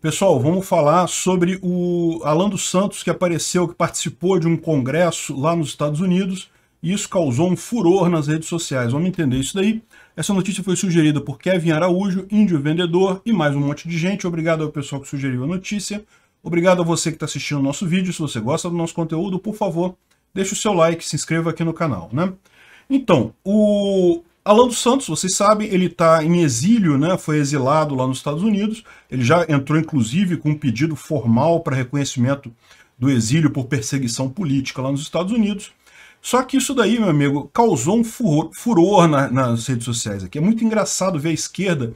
Pessoal, vamos falar sobre o Alan dos Santos, que apareceu, que participou de um congresso lá nos Estados Unidos, e isso causou um furor nas redes sociais. Vamos entender isso daí. Essa notícia foi sugerida por Kevin Araújo, Índio Vendedor, e mais um monte de gente. Obrigado ao pessoal que sugeriu a notícia. Obrigado a você que está assistindo o nosso vídeo. Se você gosta do nosso conteúdo, por favor, deixe o seu like, se inscreva aqui no canal, né? Então, o Alan dos Santos, vocês sabem, ele está em exílio, né? foi exilado lá nos Estados Unidos. Ele já entrou, inclusive, com um pedido formal para reconhecimento do exílio por perseguição política lá nos Estados Unidos. Só que isso daí, meu amigo, causou um furor, furor na, nas redes sociais aqui. É muito engraçado ver a esquerda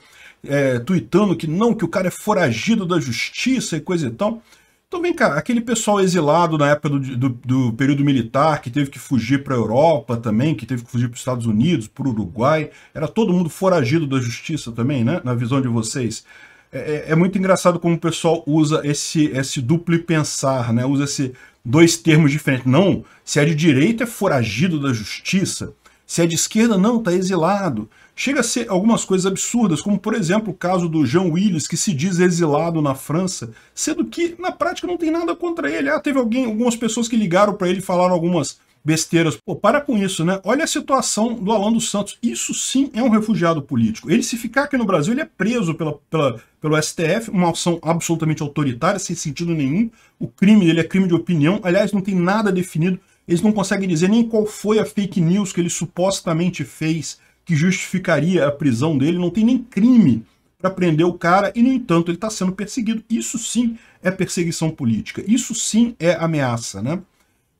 é, tweetando que não, que o cara é foragido da justiça e coisa e tal. Então vem cá, aquele pessoal exilado na época do, do, do período militar, que teve que fugir para a Europa também, que teve que fugir para os Estados Unidos, para o Uruguai, era todo mundo foragido da justiça também, né? Na visão de vocês. É, é, é, muito engraçado como o pessoal usa esse, esse duplo pensar, né? Usa esse dois termos diferentes. Não, se é de direita é foragido da justiça, se é de esquerda, não, está exilado. Chega a ser algumas coisas absurdas, como por exemplo o caso do Jean Willis, que se diz exilado na França, sendo que na prática não tem nada contra ele. Ah, teve alguém, algumas pessoas que ligaram para ele e falaram algumas besteiras. Pô, para com isso, né? Olha a situação do Alan dos Santos. Isso sim é um refugiado político. Ele, se ficar aqui no Brasil, ele é preso pela, pela, pelo STF, uma ação absolutamente autoritária, sem sentido nenhum. O crime dele é crime de opinião. Aliás, não tem nada definido eles não conseguem dizer nem qual foi a fake news que ele supostamente fez que justificaria a prisão dele. Não tem nem crime para prender o cara e, no entanto, ele está sendo perseguido. Isso sim é perseguição política. Isso sim é ameaça, né?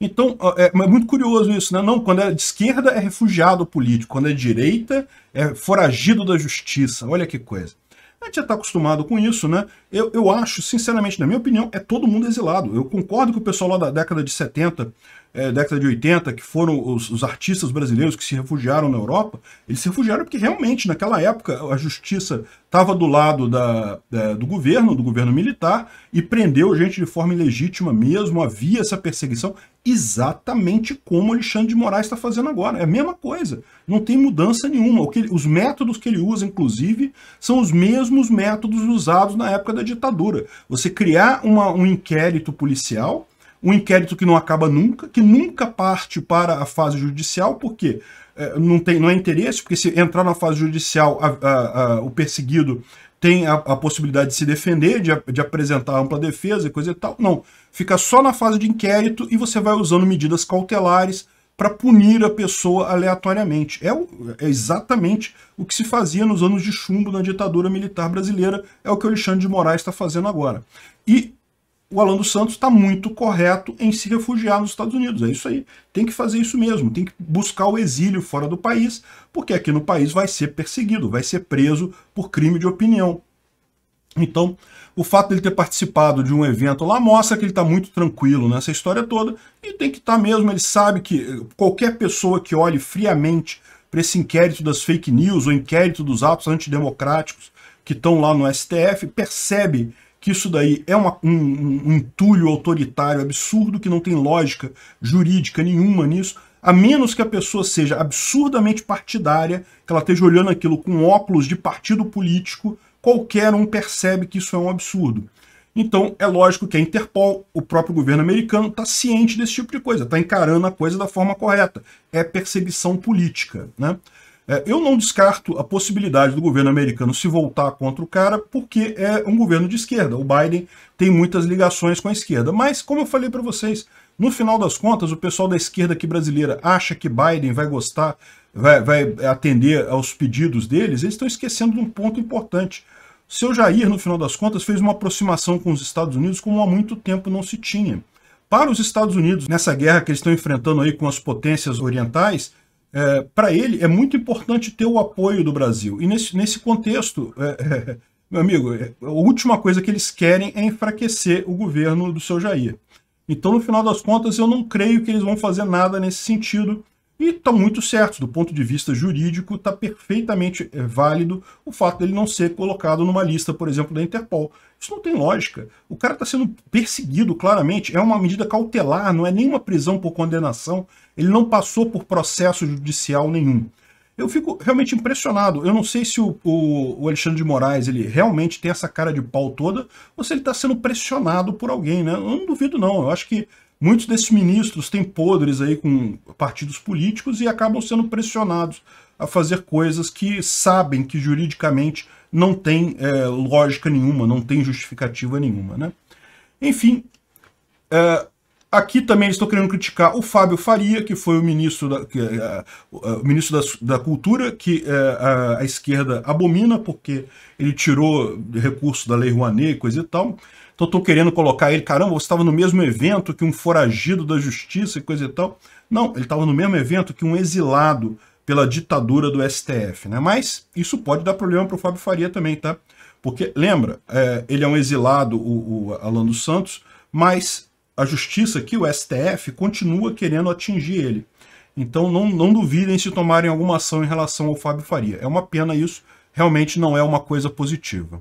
Então, é, é, muito curioso isso, né? Não, quando é de esquerda é refugiado político, quando é de direita é foragido da justiça. Olha que coisa. A gente já está acostumado com isso, né? Eu, eu acho, sinceramente, na minha opinião, é todo mundo exilado. Eu concordo que o pessoal lá da década de 70 é, década de 80, que foram os, os, artistas brasileiros que se refugiaram na Europa, eles se refugiaram porque realmente, naquela época, a justiça estava do lado da, da, do governo, do governo militar, e prendeu gente de forma ilegítima mesmo, havia essa perseguição, exatamente como Alexandre de Moraes está fazendo agora. É a mesma coisa, não tem mudança nenhuma. Que, os métodos que ele usa, inclusive, são os mesmos métodos usados na época da ditadura. Você criar uma, um inquérito policial um inquérito que não acaba nunca, que nunca parte para a fase judicial, porque é, não, tem, não é interesse, porque se entrar na fase judicial, a, a, a, o perseguido tem a, possibilidade de se defender, de, de apresentar ampla defesa e coisa e tal. Não, fica só na fase de inquérito e você vai usando medidas cautelares para punir a pessoa aleatoriamente. É, o, é exatamente o que se fazia nos anos de chumbo na ditadura militar brasileira, é o que o Alexandre de Moraes está fazendo agora. E o Alan dos Santos está muito correto em se refugiar nos Estados Unidos. É isso aí. Tem que fazer isso mesmo. Tem que buscar o exílio fora do país, porque aqui no país vai ser perseguido, vai ser preso por crime de opinião. Então, o fato dele ter participado de um evento lá mostra que ele está muito tranquilo nessa história toda e tem que estar tá mesmo. Ele sabe que eh, qualquer pessoa que olhe friamente para esse inquérito das fake news ou inquérito dos atos antidemocráticos que estão lá no STF percebe que isso daí é uma, um, um, entulho autoritário absurdo, que não tem lógica jurídica nenhuma nisso, a menos que a pessoa seja absurdamente partidária, que ela esteja olhando aquilo com óculos de partido político, qualquer um percebe que isso é um absurdo. Então, é lógico que a Interpol, o próprio governo americano, está ciente desse tipo de coisa, está encarando a coisa da forma correta. É perseguição política. Né? É, eu não descarto a possibilidade do governo americano se voltar contra o cara, porque é um governo de esquerda. O Biden tem muitas ligações com a esquerda. Mas, como eu falei para vocês, no final das contas, o pessoal da esquerda aqui brasileira acha que Biden vai gostar, vai, vai atender aos pedidos deles, eles estão esquecendo de um ponto importante. Seu Jair, no final das contas, fez uma aproximação com os Estados Unidos como há muito tempo não se tinha. Para os Estados Unidos, nessa guerra que eles estão enfrentando aí com as potências orientais, é, para ele é muito importante ter o apoio do Brasil. E nesse, nesse contexto, é, é, meu amigo, é, a última coisa que eles querem é enfraquecer o governo do seu Jair. Então, no final das contas, eu não creio que eles vão fazer nada nesse sentido. E estão tá muito certos, do ponto de vista jurídico, está perfeitamente eh, válido o fato dele não ser colocado numa lista, por exemplo, da Interpol. Isso não tem lógica. O cara está sendo perseguido claramente, é uma medida cautelar, não é nenhuma prisão por condenação, ele não passou por processo judicial nenhum. Eu fico realmente impressionado. Eu não sei se o, o, o Alexandre de Moraes ele realmente tem essa cara de pau toda ou se ele está sendo pressionado por alguém, né? Eu não duvido, não. Eu acho que Muitos desses ministros têm podres aí com partidos políticos e acabam sendo pressionados a fazer coisas que sabem que juridicamente não tem é, lógica nenhuma, não tem justificativa nenhuma. Né? Enfim, é, aqui também estou querendo criticar o Fábio Faria, que foi o ministro da, que, é, é, o ministro da, da Cultura, que é, a, a, esquerda abomina, porque ele tirou recurso da Lei Rouanet e coisa e tal. Então estou querendo colocar ele, caramba, você estava no mesmo evento que um foragido da justiça e coisa e tal. Não, ele estava no mesmo evento que um exilado pela ditadura do STF, né? Mas isso pode dar problema para o Fábio Faria também, tá? Porque, lembra, é, ele é um exilado, o, o Alan dos Santos, mas a justiça aqui, o STF, continua querendo atingir ele. Então não, não duvidem se tomarem alguma ação em relação ao Fábio Faria. É uma pena isso, realmente não é uma coisa positiva.